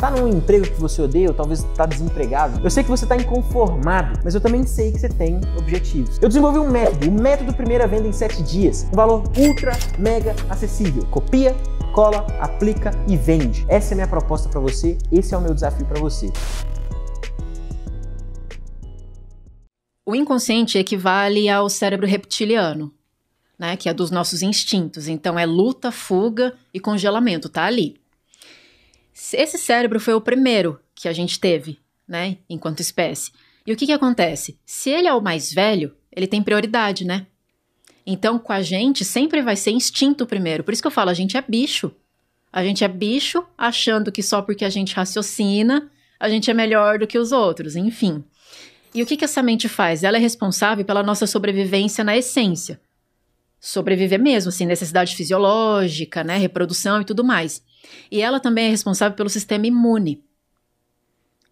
tá num emprego que você odeia, ou talvez tá desempregado. Eu sei que você tá inconformado, mas eu também sei que você tem objetivos. Eu desenvolvi um método, o método primeira venda em 7 dias, um valor ultra mega acessível. Copia, cola, aplica e vende. Essa é a minha proposta para você, esse é o meu desafio para você. O inconsciente equivale ao cérebro reptiliano, né, que é dos nossos instintos. Então é luta, fuga e congelamento, tá ali. Esse cérebro foi o primeiro que a gente teve, né, enquanto espécie. E o que, que acontece? Se ele é o mais velho, ele tem prioridade, né? Então, com a gente, sempre vai ser instinto primeiro. Por isso que eu falo, a gente é bicho. A gente é bicho achando que só porque a gente raciocina, a gente é melhor do que os outros, enfim. E o que, que essa mente faz? Ela é responsável pela nossa sobrevivência na essência. Sobreviver mesmo, assim, necessidade fisiológica, né, reprodução e tudo mais. E ela também é responsável pelo sistema imune.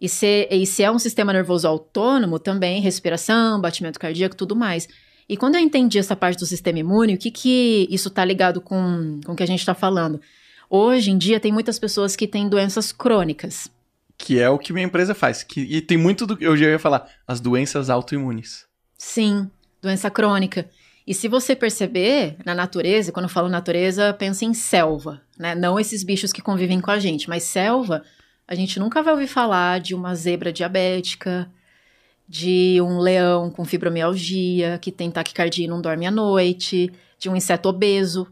E se, e se é um sistema nervoso autônomo, também respiração, batimento cardíaco, tudo mais. E quando eu entendi essa parte do sistema imune, o que, que isso está ligado com, com o que a gente está falando? Hoje em dia tem muitas pessoas que têm doenças crônicas. Que é o que minha empresa faz. Que, e tem muito do que eu já ia falar, as doenças autoimunes. Sim, doença crônica. E se você perceber, na natureza, quando eu falo natureza, pensa em selva, né? Não esses bichos que convivem com a gente, mas selva, a gente nunca vai ouvir falar de uma zebra diabética, de um leão com fibromialgia, que tem taquicardia e não dorme à noite, de um inseto obeso.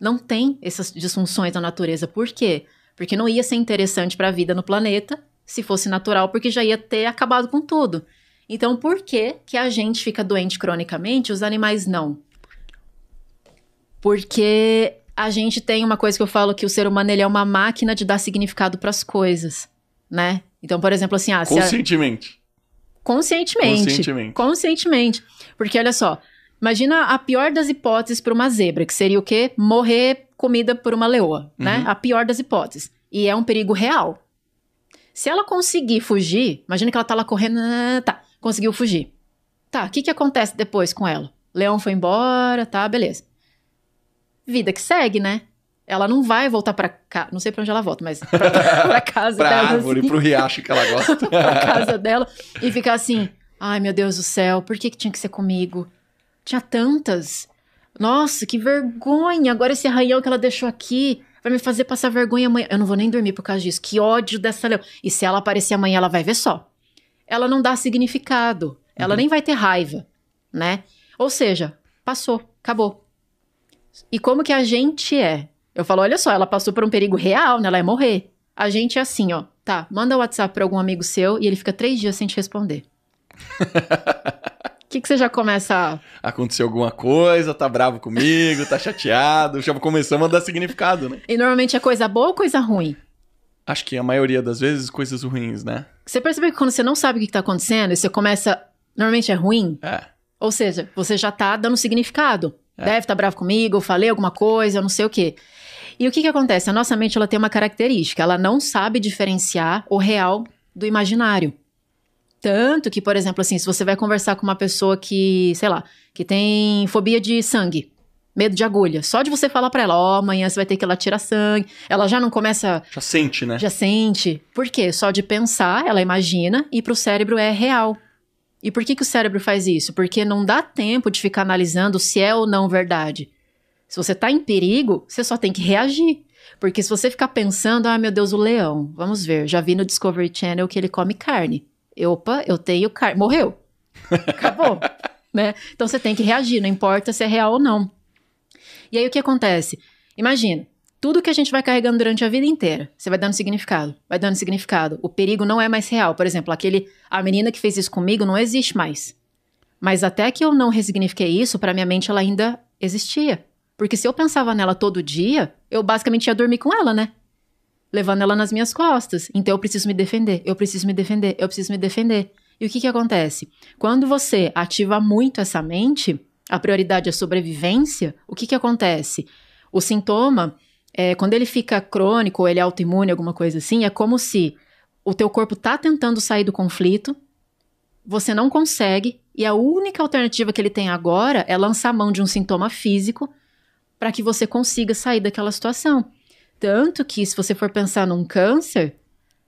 Não tem essas disfunções na natureza. Por quê? Porque não ia ser interessante para a vida no planeta se fosse natural, porque já ia ter acabado com tudo. Então, por que, que a gente fica doente cronicamente os animais não? Porque a gente tem uma coisa que eu falo que o ser humano ele é uma máquina de dar significado para as coisas, né? Então, por exemplo, assim, ah, conscientemente. A... conscientemente. Conscientemente. Conscientemente. Porque olha só, imagina a pior das hipóteses para uma zebra, que seria o quê? Morrer comida por uma leoa, né? uhum. né? A pior das hipóteses. E é um perigo real. Se ela conseguir fugir, imagina que ela tá lá correndo, ah, tá conseguiu fugir. Tá, o que, que acontece depois com ela? Leão foi embora, tá, beleza. Vida que segue, né? Ela não vai voltar para cá, não sei para onde ela volta, mas para casa pra dela. árvore, assim, pro riacho que ela gosta. pra casa dela e ficar assim: ai meu Deus do céu, por que, que tinha que ser comigo? Tinha tantas. Nossa, que vergonha! Agora esse arranhão que ela deixou aqui vai me fazer passar vergonha amanhã. Eu não vou nem dormir por causa disso. Que ódio dessa leão. E se ela aparecer amanhã, ela vai ver só ela não dá significado. Ela uhum. nem vai ter raiva, né? Ou seja, passou, acabou. E como que a gente é? Eu falo, olha só, ela passou por um perigo real, né? Ela é morrer. A gente é assim, ó. Tá, manda o um WhatsApp pra algum amigo seu e ele fica três dias sem te responder. O que, que você já começa a... Aconteceu alguma coisa, tá bravo comigo, tá chateado, já começou a mandar significado, né? E normalmente é coisa boa ou coisa ruim? acho que a maioria das vezes, coisas ruins, né? Você percebe que quando você não sabe o que está acontecendo você começa. Normalmente é ruim? É. Ou seja, você já está dando significado. É. Deve estar tá bravo comigo, eu falei alguma coisa, eu não sei o quê. E o que, que acontece? A nossa mente ela tem uma característica, ela não sabe diferenciar o real do imaginário. Tanto que, por exemplo, assim, se você vai conversar com uma pessoa que, sei lá, que tem fobia de sangue, medo de agulha. Só de você falar para ela, ó, oh, amanhã você vai ter que ir lá tirar sangue. Ela já não começa. Já sente, né? Já sente. Por quê? Só de pensar, ela imagina e pro cérebro é real. E por que, que o cérebro faz isso? Porque não dá tempo de ficar analisando se é ou não verdade. Se você tá em perigo, você só tem que reagir. Porque se você ficar pensando, ah, meu Deus, o leão, vamos ver, já vi no Discovery Channel que ele come carne. Eu, opa, eu tenho carne. Morreu. Acabou. né? Então você tem que reagir, não importa se é real ou não. E aí o que acontece? Imagina, tudo que a gente vai carregando durante a vida inteira, você vai dando significado, vai dando significado. O perigo não é mais real. Por exemplo, aquele a menina que fez isso comigo não existe mais. Mas até que eu não ressignifiquei isso, para minha mente ela ainda existia. Porque se eu pensava nela todo dia, eu basicamente ia dormir com ela, né? Levando ela nas minhas costas. Então eu preciso me defender, eu preciso me defender, eu preciso me defender. E o que que acontece? Quando você ativa muito essa mente, a prioridade é sobrevivência, o que, que acontece? O sintoma, é, quando ele fica crônico, ou ele é autoimune, alguma coisa assim, é como se o teu corpo está tentando sair do conflito, você não consegue, e a única alternativa que ele tem agora é lançar a mão de um sintoma físico para que você consiga sair daquela situação. Tanto que, se você for pensar num câncer,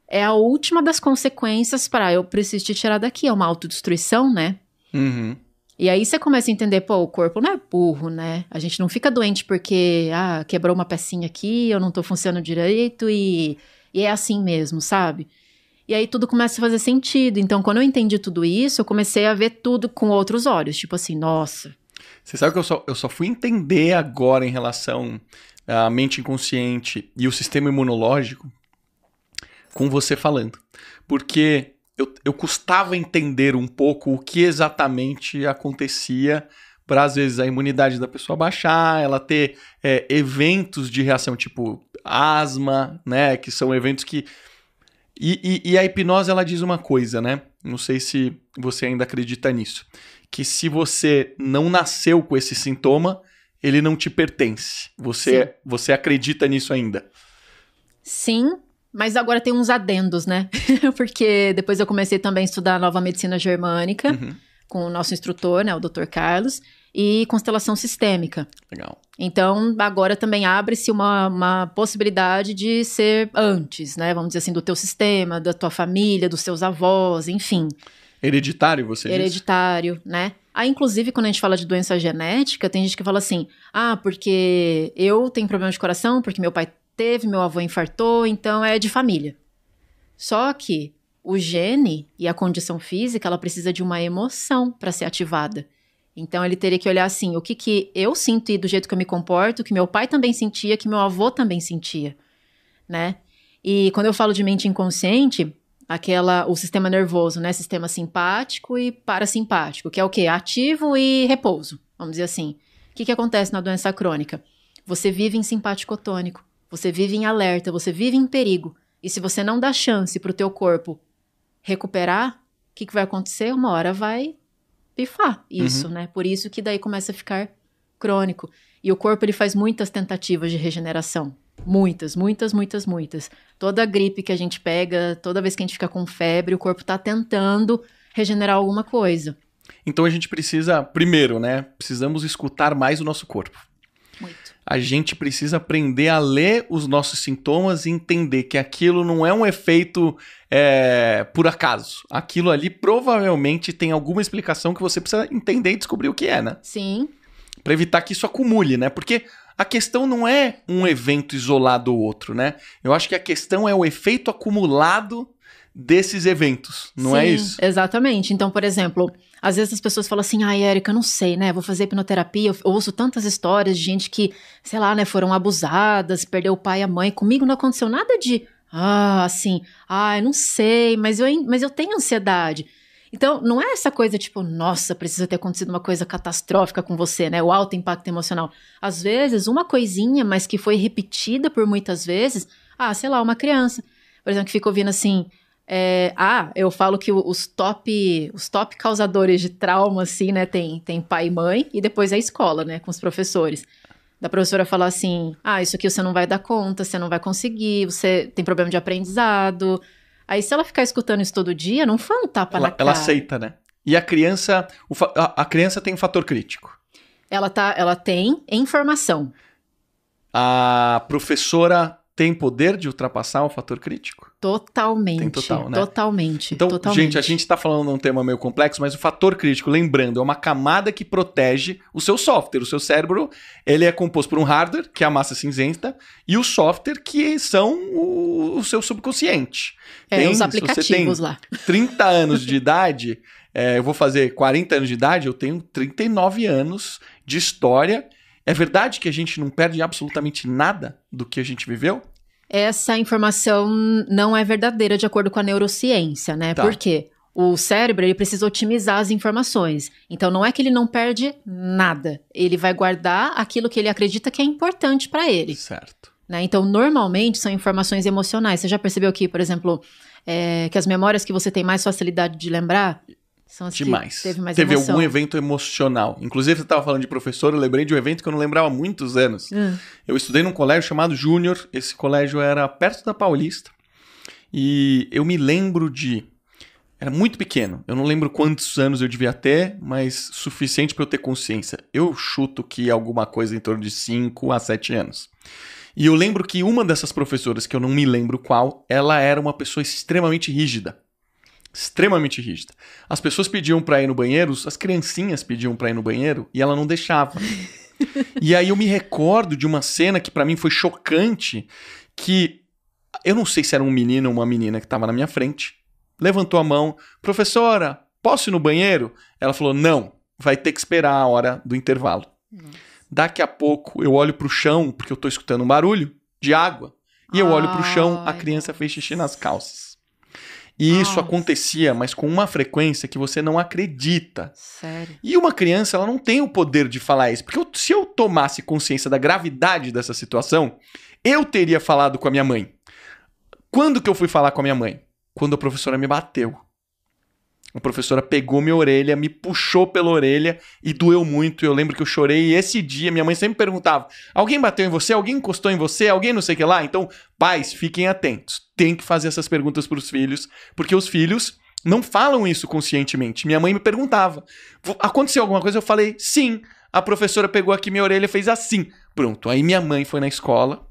é a última das consequências para eu preciso te tirar daqui, é uma autodestruição, né? Uhum. E aí você começa a entender, pô, o corpo não é burro, né? A gente não fica doente porque, ah, quebrou uma pecinha aqui, eu não tô funcionando direito e, e é assim mesmo, sabe? E aí tudo começa a fazer sentido. Então, quando eu entendi tudo isso, eu comecei a ver tudo com outros olhos. Tipo assim, nossa. Você sabe que eu só, eu só fui entender agora em relação à mente inconsciente e o sistema imunológico com você falando. Porque eu, eu custava entender um pouco o que exatamente acontecia para às vezes a imunidade da pessoa baixar, ela ter é, eventos de reação tipo asma, né, que são eventos que e, e, e, a hipnose ela diz uma coisa, né? Não sei se você ainda acredita nisso, que se você não nasceu com esse sintoma, ele não te pertence. Você é, você acredita nisso ainda? Sim, mas agora tem uns adendos, né? Porque depois eu comecei também a estudar nova medicina germânica uhum. com o nosso instrutor, né, o Dr. Carlos, e constelação sistêmica. Legal. Então, agora também abre-se uma, uma possibilidade de ser antes, né? Vamos dizer assim, do teu sistema, da tua família, dos seus avós, enfim. Hereditário, você Hereditário, né? Aí, inclusive, quando a gente fala de doença genética, tem gente que fala assim: ah, porque eu tenho problema de coração, porque meu pai teve, meu avô infartou, então é de família. Só que o gene e a condição física, ela precisa de uma emoção para ser ativada. Então ele teria que olhar assim, o que que eu sinto e do jeito que eu me comporto, que meu pai também sentia, que meu avô também sentia, né? E quando eu falo de mente inconsciente, aquela o sistema nervoso, né, sistema simpático e parasimpático, que é o que ativo e repouso, vamos dizer assim. O que que acontece na doença crônica? Você vive em simpático tônico. Você vive em alerta, você vive em perigo. E se você não dá chance para o teu corpo recuperar, o que, que, vai acontecer? Uma hora vai pifar isso, uhum. né? Por isso que daí começa a ficar crônico. E o corpo ele faz muitas tentativas de regeneração. Muitas, muitas, muitas, muitas. Toda gripe que a gente pega, toda vez que a gente fica com febre, o corpo está tentando regenerar alguma coisa. Então a gente precisa, primeiro, né? Precisamos escutar mais o nosso corpo a gente precisa aprender a ler os nossos sintomas e entender que aquilo não é um efeito é, por acaso. Aquilo ali provavelmente tem alguma explicação que você precisa entender e descobrir o que é, né? Sim. Para evitar que isso acumule, né? Porque a questão não é um evento isolado ou outro, né? Eu acho que a questão é o efeito acumulado desses eventos, não é Sim, é isso? Exatamente. Então, por exemplo, às vezes as pessoas falam assim: ai, Érica, não sei, né? Vou fazer hipnoterapia. Eu ouço tantas histórias de gente que, sei lá, né, foram abusadas, perdeu o pai e a mãe. Comigo não aconteceu nada de, ah, assim, ai, ah, não sei, mas eu, mas eu tenho ansiedade. Então, não é essa coisa tipo, nossa, precisa ter acontecido uma coisa catastrófica com você, né? O alto impacto emocional. Às vezes, uma coisinha, mas que foi repetida por muitas vezes, ah, sei lá, uma criança, por exemplo, que fica ouvindo assim, é, ah, eu falo que os top, os top causadores de trauma, assim, né? Tem, tem pai e mãe, e depois a escola, né? Com os professores. Da professora falar assim: ah, isso aqui você não vai dar conta, você não vai conseguir, você tem problema de aprendizado. Aí, se ela ficar escutando isso todo dia, não foi um tapa ela, na cara. Ela aceita, né? E a criança, a criança tem um fator crítico. Ela, tá, ela tem informação. A professora tem poder de ultrapassar o fator crítico? Totalmente. Tem total, né? Totalmente. Então, totalmente. gente, a gente está falando de um tema meio complexo, mas o fator crítico, lembrando, é uma camada que protege o seu software. O seu cérebro, ele é composto por um hardware, que é a massa cinzenta, e o software, que são o, o seu subconsciente. É, tem, os aplicativos lá. 30 anos de idade, é, eu vou fazer 40 anos de idade, eu tenho 39 anos de história é verdade que a gente não perde absolutamente nada do que a gente viveu? Essa informação não é verdadeira de acordo com a neurociência, né? Tá. Por quê? O cérebro ele precisa otimizar as informações. Então não é que ele não perde nada. Ele vai guardar aquilo que ele acredita que é importante para ele. Certo. Né? Então normalmente são informações emocionais. Você já percebeu que, por exemplo, é, que as memórias que você tem mais facilidade de lembrar são as Demais. teve mais Teve algum evento emocional. Inclusive, você estava falando de professor, eu lembrei de um evento que eu não lembrava há muitos anos. Ah. Eu estudei num colégio chamado Júnior. Esse colégio era perto da Paulista. E eu me lembro de. Era muito pequeno. Eu não lembro quantos anos eu devia ter, mas suficiente para eu ter consciência. Eu chuto que alguma coisa em torno de 5 a 7 anos. E eu lembro que uma dessas professoras, que eu não me lembro qual, ela era uma pessoa extremamente rígida extremamente rígida. As pessoas pediam para ir no banheiro, as criancinhas pediam para ir no banheiro e ela não deixava. e aí eu me recordo de uma cena que para mim foi chocante, que eu não sei se era um menino ou uma menina que estava na minha frente. Levantou a mão, professora, posso ir no banheiro? Ela falou: "Não, vai ter que esperar a hora do intervalo". Daqui a pouco eu olho para o chão porque eu estou escutando um barulho de água. E eu olho para o chão, a criança fez xixi nas calças. E Nossa. isso acontecia, mas com uma frequência que você não acredita. Sério. E uma criança, ela não tem o poder de falar isso. Porque eu, se eu tomasse consciência da gravidade dessa situação, eu teria falado com a minha mãe. Quando que eu fui falar com a minha mãe? Quando a professora me bateu. A professora pegou minha orelha, me puxou pela orelha e doeu muito. Eu lembro que eu chorei. E esse dia, minha mãe sempre perguntava: alguém bateu em você? Alguém encostou em você? Alguém não sei o que lá? Então, pais, fiquem atentos. Tem que fazer essas perguntas para os filhos, porque os filhos não falam isso conscientemente. Minha mãe me perguntava: aconteceu alguma coisa? Eu falei: sim. A professora pegou aqui minha orelha e fez assim. Pronto. Aí minha mãe foi na escola,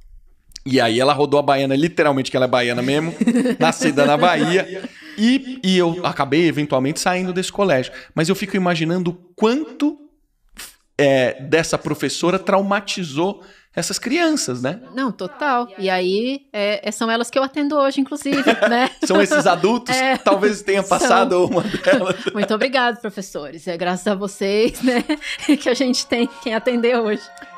e aí ela rodou a baiana, literalmente, que ela é baiana mesmo, nascida na Bahia. E, e eu acabei eventualmente saindo desse colégio. Mas eu fico imaginando quanto é, dessa professora traumatizou essas crianças, né? Não, total. E aí é, é são elas que eu atendo hoje, inclusive, né? são esses adultos é, talvez tenha passado são... uma delas. Muito obrigado, professores. É graças a vocês, né, que a gente tem quem atender hoje.